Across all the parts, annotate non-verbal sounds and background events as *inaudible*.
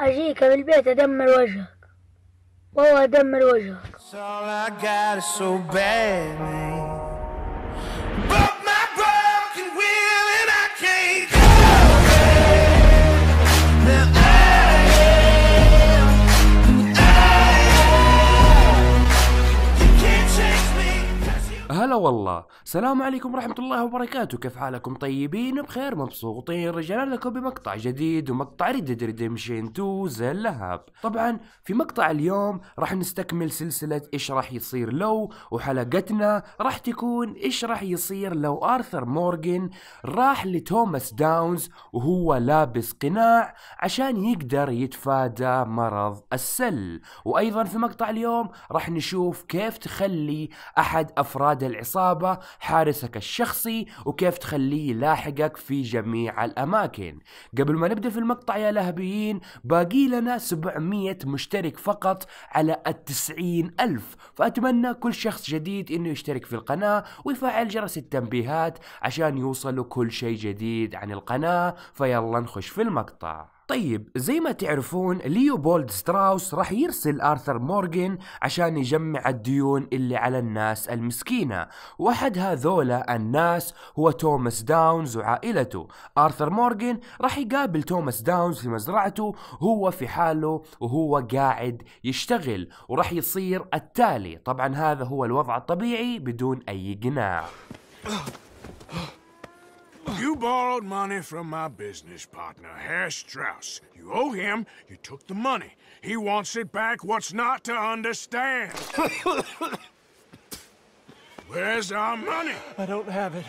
أجيك بالبيت أدمر وجهك وهو أدمر وجهك هلا والله سلام عليكم ورحمة الله وبركاته كيف حالكم طيبين بخير مبسوطين رجعنا لكم بمقطع جديد ومقطع ريد ريديمشن 2 زي اللهب طبعا في مقطع اليوم راح نستكمل سلسلة ايش راح يصير لو وحلقتنا راح تكون ايش راح يصير لو ارثر مورغان راح لتوماس داونز وهو لابس قناع عشان يقدر يتفادى مرض السل وايضا في مقطع اليوم راح نشوف كيف تخلي احد افراد أفراد العصابة حارسك الشخصي وكيف تخليه يلاحقك في جميع الأماكن قبل ما نبدأ في المقطع يا لهبيين باقي لنا 700 مشترك فقط على التسعين ألف فأتمنى كل شخص جديد أنه يشترك في القناة ويفعل جرس التنبيهات عشان يوصلوا كل شيء جديد عن القناة فيلا نخش في المقطع طيب زي ما تعرفون ليوبولد ستراوس راح يرسل آرثر مورغان عشان يجمع الديون اللي على الناس المسكينة واحد هذولا الناس هو توماس داونز وعائلته آرثر مورغان راح يقابل توماس داونز في مزرعته هو في حاله وهو قاعد يشتغل وراح يصير التالي طبعا هذا هو الوضع الطبيعي بدون أي قناع You borrowed money from my business partner, Herr Strauss. You owe him, you took the money. He wants it back, what's not to understand? *laughs* Where's our money? I don't have it.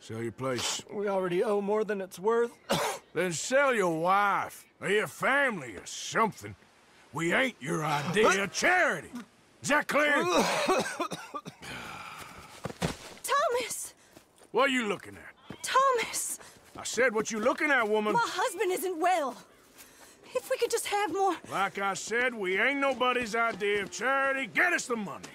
Sell your place. We already owe more than it's worth. *coughs* then sell your wife, or your family, or something. We ain't your idea of *coughs* charity. Is that clear? *coughs* What are you looking at? Thomas! I said what you looking at, woman. My husband isn't well. If we could just have more... Like I said, we ain't nobody's idea of charity. Get us the money.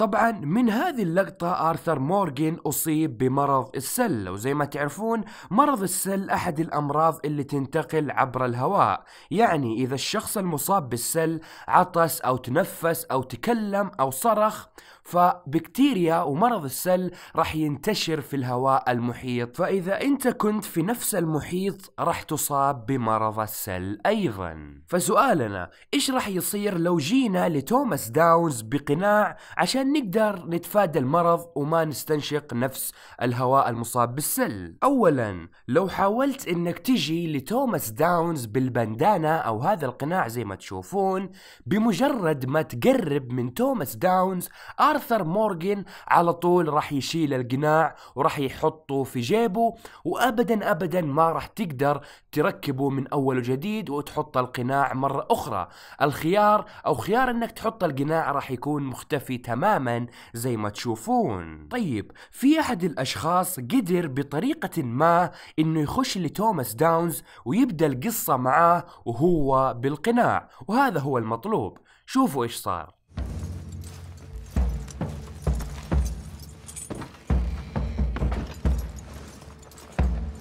طبعا من هذه اللقطة آرثر مورغان أصيب بمرض السل وزي ما تعرفون مرض السل أحد الأمراض اللي تنتقل عبر الهواء يعني إذا الشخص المصاب بالسل عطس أو تنفس أو تكلم أو صرخ فبكتيريا ومرض السل راح ينتشر في الهواء المحيط فإذا أنت كنت في نفس المحيط راح تصاب بمرض السل أيضا فسؤالنا إيش راح يصير لو جينا لتوماس داونز بقناع عشان عشان نقدر نتفادى المرض وما نستنشق نفس الهواء المصاب بالسل أولا لو حاولت أنك تجي لتوماس داونز بالبندانة أو هذا القناع زي ما تشوفون بمجرد ما تقرب من توماس داونز آرثر مورغن على طول راح يشيل القناع وراح يحطه في جيبه وأبدا أبدا ما راح تقدر تركبه من أول وجديد وتحط القناع مرة أخرى الخيار أو خيار أنك تحط القناع راح يكون مختفي تماما تماما زي ما تشوفون طيب في أحد الأشخاص قدر بطريقة ما إنه يخش لتوماس داونز ويبدأ القصة معاه وهو بالقناع وهذا هو المطلوب شوفوا إيش صار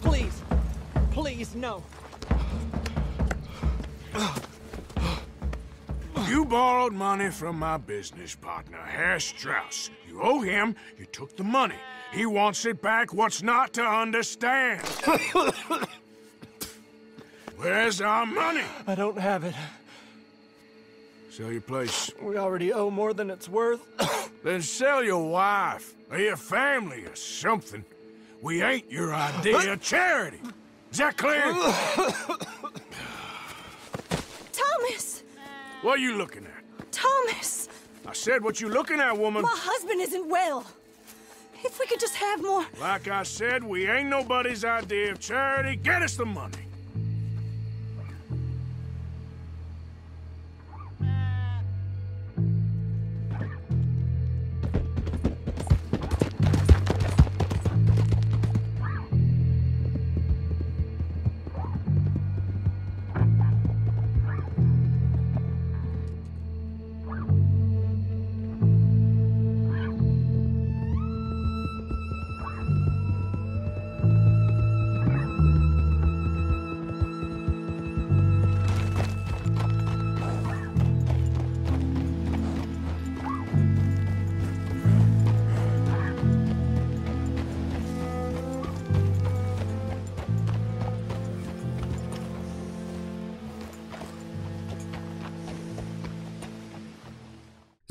Please, please, no. borrowed money from my business partner, Herr Strauss. You owe him, you took the money. He wants it back, what's not to understand? *laughs* Where's our money? I don't have it. Sell your place. We already owe more than it's worth. *coughs* then sell your wife, or your family, or something. We ain't your idea of *coughs* charity. Is that clear? *coughs* What are you looking at? Thomas! I said what you looking at, woman. My husband isn't well. If we could just have more... Like I said, we ain't nobody's idea of charity. Get us the money.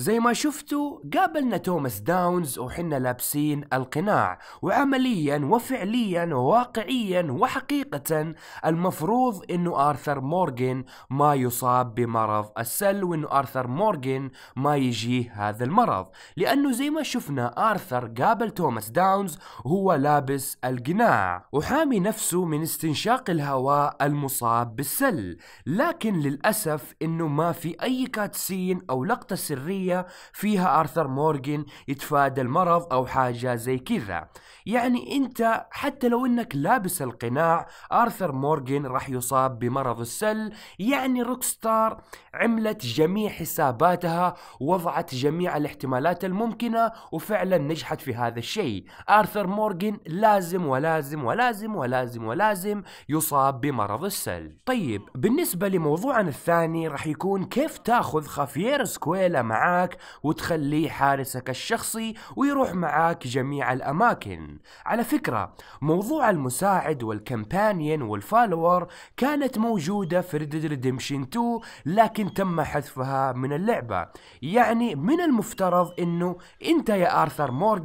زي ما شفتوا قابلنا توماس داونز وحنا لابسين القناع وعمليا وفعليا وواقعيا وحقيقة المفروض انه ارثر مورغن ما يصاب بمرض السل وانه ارثر مورغن ما يجيه هذا المرض لانه زي ما شفنا ارثر قابل توماس داونز وهو لابس القناع وحامي نفسه من استنشاق الهواء المصاب بالسل لكن للأسف انه ما في اي كاتسين او لقطة سرية فيها آرثر مورغان يتفادى المرض أو حاجة زي كذا يعني أنت حتى لو أنك لابس القناع آرثر مورغان راح يصاب بمرض السل يعني روكستار عملت جميع حساباتها وضعت جميع الاحتمالات الممكنة وفعلا نجحت في هذا الشيء آرثر مورغان لازم ولازم ولازم ولازم ولازم يصاب بمرض السل طيب بالنسبة لموضوعنا الثاني راح يكون كيف تاخذ خافيير سكويلا معاك معاك وتخليه حارسك الشخصي ويروح معاك جميع الأماكن على فكرة موضوع المساعد والكمبانيين والفالور كانت موجودة في Red Dead Redemption 2 لكن تم حذفها من اللعبة يعني من المفترض أنه أنت يا آرثر مورغان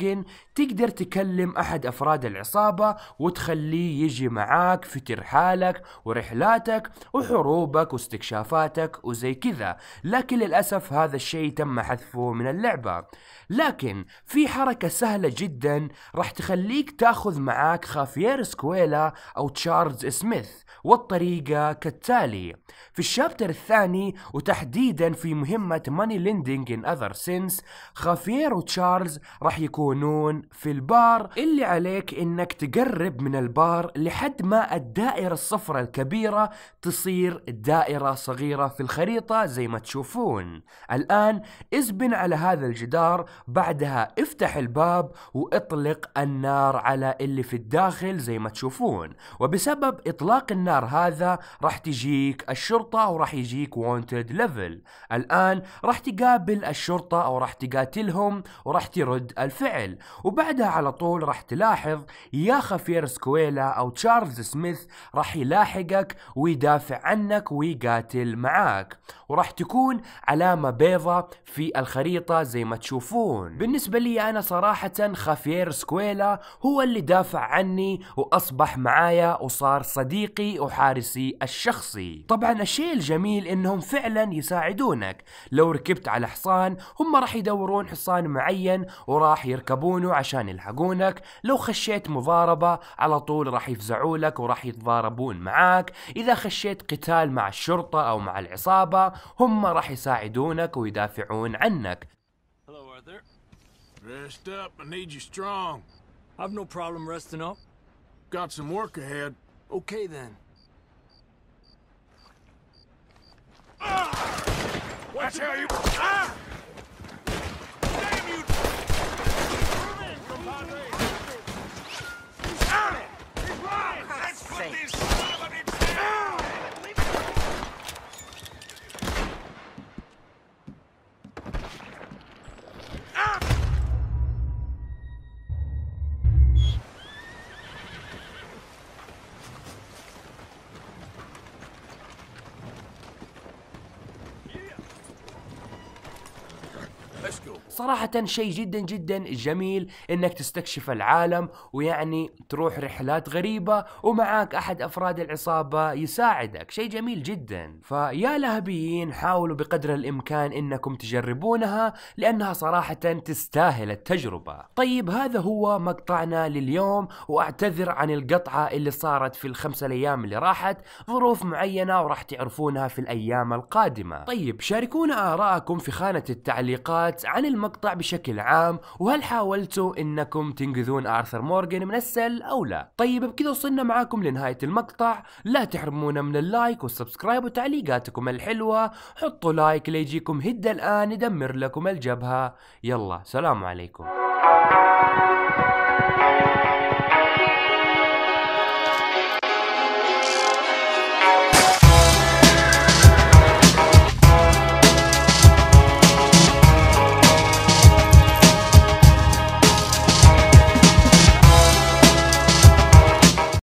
تقدر تكلم أحد أفراد العصابة وتخليه يجي معاك في ترحالك ورحلاتك وحروبك واستكشافاتك وزي كذا لكن للأسف هذا الشيء تم حذفه من اللعبة لكن في حركة سهلة جدا راح تخليك تاخذ معاك خافيير سكويلا أو تشارلز سميث والطريقة كالتالي في الشابتر الثاني وتحديدا في مهمة ماني لندنج ان اذر سينس خافير وتشارلز راح يكونون في البار اللي عليك انك تقرب من البار لحد ما الدائرة الصفراء الكبيرة تصير دائرة صغيرة في الخريطة زي ما تشوفون الان ازبن على هذا الجدار بعدها افتح الباب واطلق النار على اللي في الداخل زي ما تشوفون وبسبب اطلاق النار هذا راح تجيك الشرطة وراح يجيك وونتد ليفل الان راح تقابل الشرطة او راح تقاتلهم وراح ترد الفعل وبعدها على طول راح تلاحظ يا خفير سكويلا او تشارلز سميث راح يلاحقك ويدافع عنك ويقاتل معاك وراح تكون علامة بيضة في في الخريطة زي ما تشوفون بالنسبة لي أنا صراحة خافير سكويلا هو اللي دافع عني وأصبح معايا وصار صديقي وحارسي الشخصي طبعا الشيء الجميل أنهم فعلا يساعدونك لو ركبت على حصان هم راح يدورون حصان معين وراح يركبونه عشان يلحقونك لو خشيت مضاربة على طول راح يفزعوا لك وراح يتضاربون معاك إذا خشيت قتال مع الشرطة أو مع العصابة هم راح يساعدونك ويدافعون عنك. Hello, Arthur. Rest up. I need you strong. I've no problem resting up. Got some work ahead. Okay then. Ah! Watch you! Ah! صراحة شيء جدا جدا جميل انك تستكشف العالم ويعني تروح رحلات غريبة ومعاك احد افراد العصابة يساعدك شيء جميل جدا فيا لهبيين حاولوا بقدر الامكان انكم تجربونها لانها صراحة تستاهل التجربة طيب هذا هو مقطعنا لليوم واعتذر عن القطعة اللي صارت في الخمسة الايام اللي راحت ظروف معينة وراح تعرفونها في الايام القادمة طيب شاركونا ارائكم في خانة التعليقات عن المقطع المقطع بشكل عام وهل حاولتوا انكم تنقذون ارثر مورغان من السل او لا طيب بكذا وصلنا معاكم لنهاية المقطع لا تحرمونا من اللايك والسبسكرايب وتعليقاتكم الحلوة حطوا لايك ليجيكم هدى الان يدمر لكم الجبهة يلا سلام عليكم